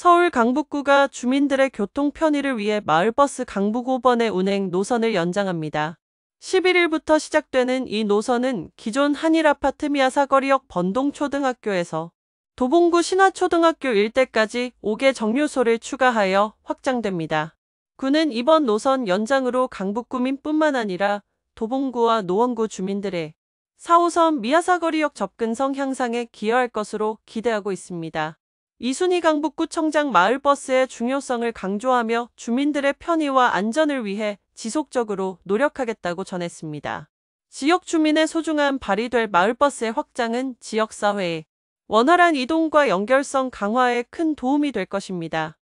서울 강북구가 주민들의 교통 편의를 위해 마을버스 강북 5번의 운행 노선을 연장합니다. 11일부터 시작되는 이 노선은 기존 한일아파트 미아 사거리역 번동초등학교에서 도봉구 신화초등학교 일대까지 5개 정류소를 추가하여 확장됩니다. 구는 이번 노선 연장으로 강북구민뿐만 아니라 도봉구와 노원구 주민들의 4호선 미아사거리역 접근성 향상에 기여할 것으로 기대하고 있습니다. 이순희 강북구청장 마을버스의 중요성을 강조하며 주민들의 편의와 안전을 위해 지속적으로 노력하겠다고 전했습니다. 지역 주민의 소중한 발이 될 마을버스의 확장은 지역사회에 원활한 이동과 연결성 강화에 큰 도움이 될 것입니다.